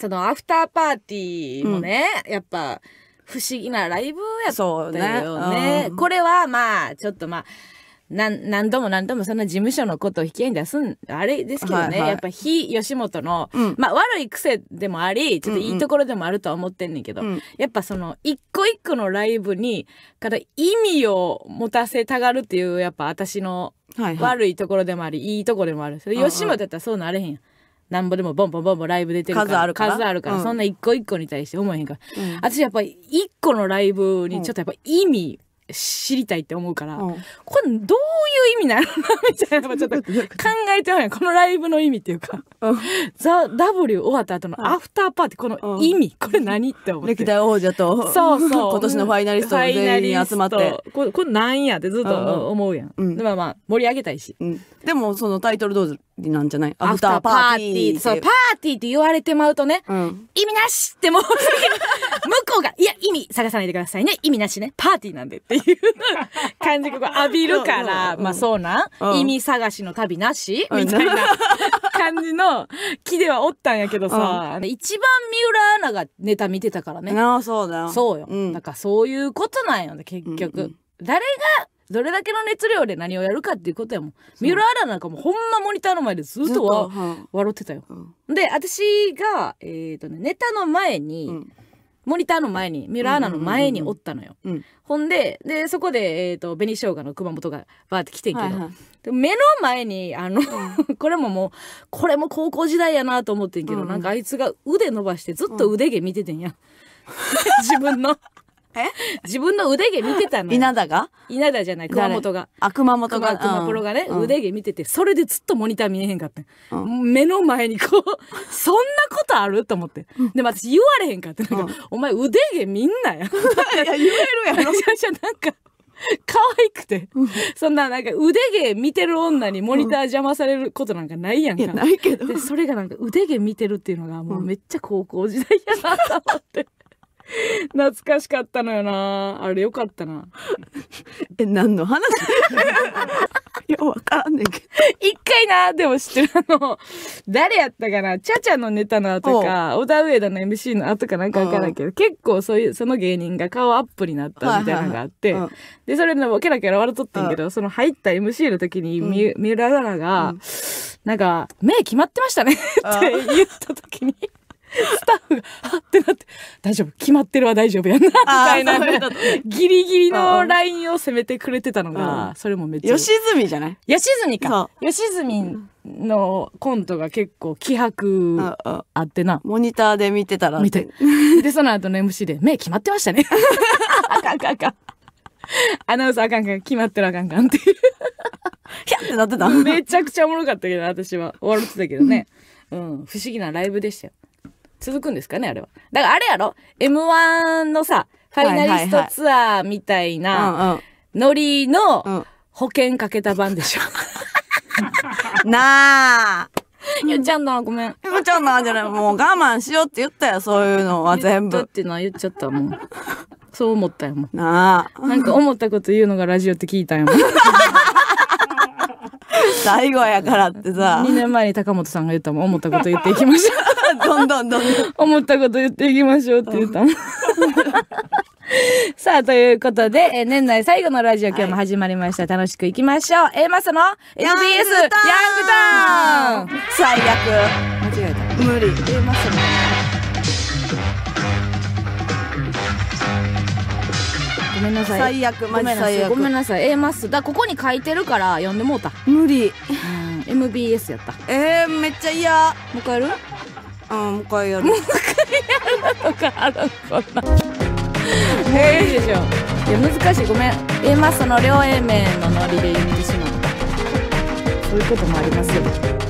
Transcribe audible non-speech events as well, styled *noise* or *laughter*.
そのアフターパーティーもね、うん、やっぱ不思議なライブやったよね。そうね、うん、これはまあ、ちょっとまあ、何何度も何度もそんな事務所のことを引き合いに出すんあれですけどね、はいはい、やっぱ非吉本の、うん、まあ悪い癖でもありちょっといいところでもあるとは思ってんねんけど、うんうん、やっぱその一個一個のライブにから意味を持たせたがるっていうやっぱ私の悪いところでもあり、はいはい、いいところでもある吉本だったらそうなれへんや、はなんぼでもボンボンボンボンライブ出てるから数あるから数あるから、うんそんな一個一個に対して思えへんから、うん私やっぱり一個のライブにちょっとやっぱ意味知りたいって思うから、うんこれどういう意味なのみたいなのちょっと考えてはらねんこのライブの意味っていうかザ・ W 終わった後のアフターパーティー、この意味、これ何って思って。歴代王者と、そうそう。*laughs* 今年のファイナリスト全員集まって。これ、これなんやってずっと思うやん。まあまあ、盛り上げたいし。でも、そのタイトル通りなんじゃないアフターパーティー。そう、パーティーって言われてまうとね、意味なしってもう、向こうが、いや、意味探さないでくださいね。意味なしね。パーティーなんでっていう感じが浴びるから、まあそうなん、意味探しの旅なしみたいな。*laughs* 感じの木ではおったんやけどさ、うん、一番三浦アナがネタ見てたからねああそうだそうよ、うん、なんかそういうことなんよね結局、うんうん、誰がどれだけの熱量で何をやるかっていうことやもん三浦アナなんかもほんまモニターの前でずっとは笑ってたよ、うん、で私がえっ、ー、とねネタの前に、うんモニターの前にミラーナの前におったのよ、うんうんうんうん、ほんででそこで、えーと、紅生姜の熊本がバーって来てんけど、はいはい、目の前にあの *laughs* これももうこれも高校時代やなと思ってんけど、うんうん、なんかあいつが腕伸ばしてずっと腕毛見ててんや、*laughs* 自分の自分の腕毛見てたの稲田が稲田じゃない熊本があ熊本が熊プロがね、腕毛見ててそれでずっとモニター見えへんかった、目の前にこう *laughs* そんなことあると思って、でも私言われへんかった。お前腕毛みんなや *laughs* 言えるやろ *laughs* なんか可愛くて、うん、そんななんか腕毛見てる女にモニター邪魔されることなんかないやんか、うん、ないけどでそれがなんか腕毛見てるっていうのがもうめっちゃ高校時代やなと思って。懐かしかったのよなあれよかったな *laughs* え何の話いや *laughs* わからんねんけど一回なでも知ってるあの誰やったかなちゃちゃのネタの後か小田上田の MC の後かなんか分からんけど結構そういうその芸人が顔アップになったみたいなのがあって、はいはい、でそれでもケラケラ笑っとってんけどその入った MC の時に三浦奈々が、うん、なんか「目決まってましたね」って言った時にスタッフが「はってなって「大丈夫決まってるは大丈夫やな」みたいな、ギリギリのラインを攻めてくれてたのがそれもめっちゃ吉住じゃない吉住か吉住のコントが結構気迫あってなモニターで見てたら見て *laughs* でその後の MC で「目決まってましたね」*laughs* あかんかんかんアナウンサーあかんかん決まってるあかんかんっていうひゃってなってためちゃくちゃおもろかったけど私は終わってたけどねうん不思議なライブでしたよ続くんですかねあれは。だからあれやろ ?M1 のさ、ファイナリストツアーみたいなノリの保険かけた版でしょ。*laughs* なあ。ゆっちゃんだ、ごめん。ゆっちゃんんじゃない。もう我慢しようって言ったよ、そういうのは全部。言ったっていうのは言っちゃった、もん。そう思ったよ、もなあ。なんか思ったこと言うのがラジオって聞いたよ、もん。*laughs* 最後やからってさ。2年前に高本さんが言ったもん、思ったこと言っていきました。どんどんどん思ったこと言っていきましょうって言ったもん。さあ、ということで、え年内最後のラジオ、今日も始まりました。はい、楽しくいきましょう。A マスの NBS ヤングタウン最悪。間違えた。無理。A マスの。ごめんなさい。最悪、マジ最悪。ごめんなさい。A マス。だ、ここに書いてるから読んでもうた。無理。MBS やった。えー、めっちゃ嫌。もう一回やるあもう一回やるもう一回やるとかあるこんなえいいでしょいや難しいごめん A マスの両 A 名のノリで言ってしまっそういうこともありますよね